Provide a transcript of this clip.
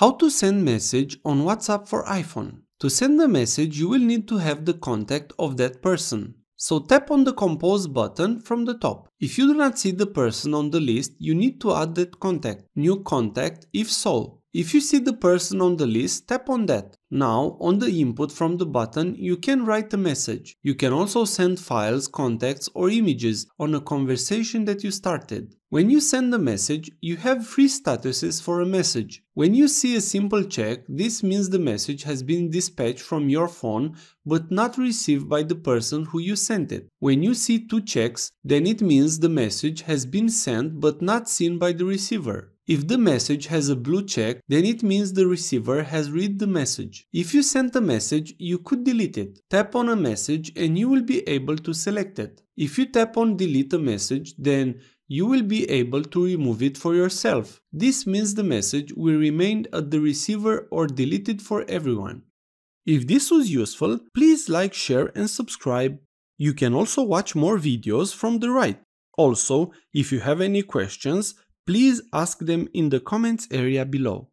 How to send message on WhatsApp for iPhone. To send a message, you will need to have the contact of that person. So tap on the compose button from the top. If you do not see the person on the list, you need to add that contact, new contact if so. If you see the person on the list, tap on that. Now, on the input from the button, you can write a message. You can also send files, contacts or images on a conversation that you started. When you send a message, you have three statuses for a message. When you see a simple check, this means the message has been dispatched from your phone but not received by the person who you sent it. When you see two checks, then it means the message has been sent but not seen by the receiver. If the message has a blue check, then it means the receiver has read the message. If you sent a message, you could delete it. Tap on a message and you will be able to select it. If you tap on delete a message, then you will be able to remove it for yourself. This means the message will remain at the receiver or deleted for everyone. If this was useful, please like, share and subscribe. You can also watch more videos from the right. Also, if you have any questions, please ask them in the comments area below.